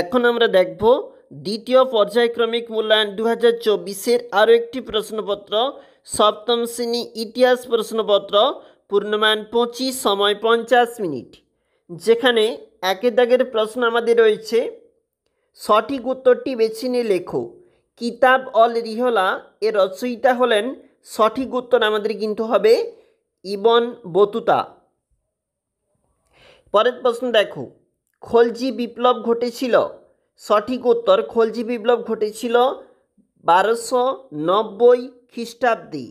এখন আমরা দেখব দ্বিতীয় পর্যায়ক্রমিক মূল্যায়ন দু হাজার চব্বিশের আরও একটি প্রশ্নপত্র সপ্তম শ্রেণী ইতিহাস প্রশ্নপত্র পূর্ণমান পঁচিশ সময় পঞ্চাশ মিনিট যেখানে একের দাগের প্রশ্ন আমাদের রয়েছে সঠিক উত্তরটি বেছে নিয়ে লেখো কিতাব অল রিহলা এর রচয়িতা হলেন সঠিক উত্তর আমাদের কিন্তু হবে ইবন বতুতা পরের প্রশ্ন দেখো খলজি বিপ্লব ঘটেছিল সঠিক উত্তর খলজি বিপ্লব ঘটেছিল বারোশো নব্বই খ্রিস্টাব্দে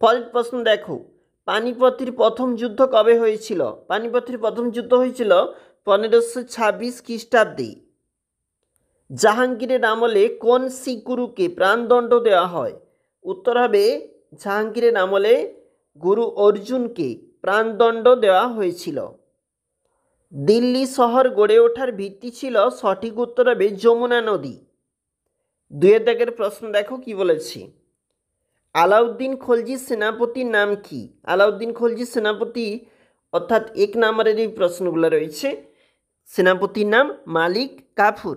পরের প্রশ্ন দেখো পানিপথের প্রথম যুদ্ধ কবে হয়েছিল পানিপথের প্রথম যুদ্ধ হয়েছিল পনেরোশো ছাব্বিশ খ্রিস্টাব্দে জাহাঙ্গীরের আমলে কোন শিখগুরুকে প্রাণদণ্ড দেওয়া হয় উত্তর হবে জাহাঙ্গীরের আমলে গুরু অর্জুনকে প্রাণদণ্ড দেওয়া হয়েছিল দিল্লি শহর গড়ে ওঠার ভিত্তি ছিল সঠিক উত্তর হবে যমুনা নদী দুয়ের দাগের প্রশ্ন দেখো কি বলেছি আলাউদ্দিন খলজি সেনাপতির নাম কি আলাউদ্দিন খলজি সেনাপতি অর্থাৎ এক নাম্বারের এই প্রশ্নগুলো রয়েছে সেনাপতির নাম মালিক কাফুর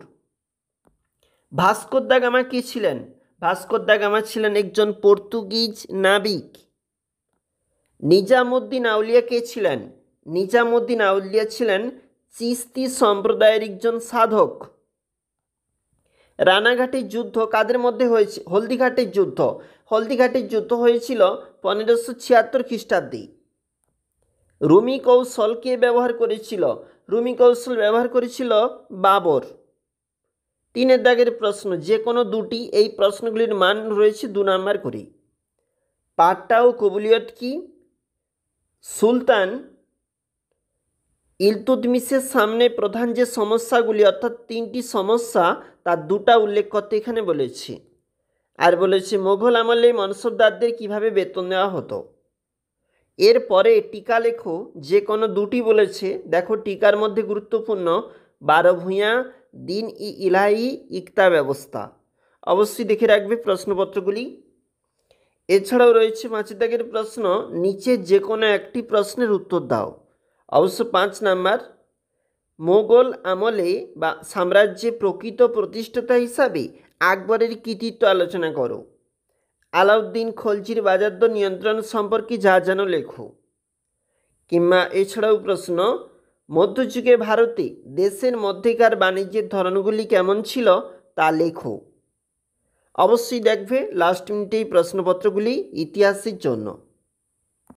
ভাস্কর দা গামা ছিলেন ভাস্কর দা গামা ছিলেন একজন পর্তুগিজ নাবিক নিজামুদ্দিন আউলিয়া কে ছিলেন নিজামুদ্দিন আউলিয়া ছিলেন চিস্তি সম্প্রদায়ের একজন সাধক রানাঘাটের যুদ্ধ কাদের মধ্যে হয়েছে হলদিঘাটের যুদ্ধ হলদিঘাটের যুদ্ধ হয়েছিল পনেরোশো ছিয়াত্তর খ্রিস্টাব্দে রুমি কৌশলকে ব্যবহার করেছিল রুমি কৌশল ব্যবহার করেছিল বাবর তিনের দাগের প্রশ্ন যে কোনো দুটি এই প্রশ্নগুলির মান রয়েছে দু নম্বর করে পাট্টা ও কবুলিয়ত কি সুলতান ইলতুদমিসের সামনে প্রধান যে সমস্যাগুলি অর্থাৎ তিনটি সমস্যা তার দুটা উল্লেখ করতে এখানে বলেছি আর বলেছি মোঘল আমলে মনসবদারদের কিভাবে বেতন দেওয়া হতো এরপরে টিকা লেখো যে কোনো দুটি বলেছে দেখো টিকার মধ্যে গুরুত্বপূর্ণ বারো ভূঁয়া দিন ই ইলাহি ইকতা ব্যবস্থা অবশ্যই দেখে রাখবে প্রশ্নপত্রগুলি এছাড়াও রয়েছে মাছের দাগের প্রশ্ন নিচে যে কোনো একটি প্রশ্নের উত্তর দাও অবশ্য পাঁচ নাম্বার মোগল আমলে বা সাম্রাজ্যে প্রকৃত প্রতিষ্ঠাতা হিসাবে আকবরের কৃতিত্ব আলোচনা করো আলাউদ্দিন খলজির বাজাদ্য নিয়ন্ত্রণ সম্পর্কে যা যেন লেখো কিংবা এছাড়াও প্রশ্ন মধ্যযুগে ভারতে দেশের মধ্যেকার বাণিজ্যের ধরনগুলি কেমন ছিল তা লেখো অবশ্যই দেখবে লাস্ট মিনিটে এই প্রশ্নপত্রগুলি ইতিহাসের জন্য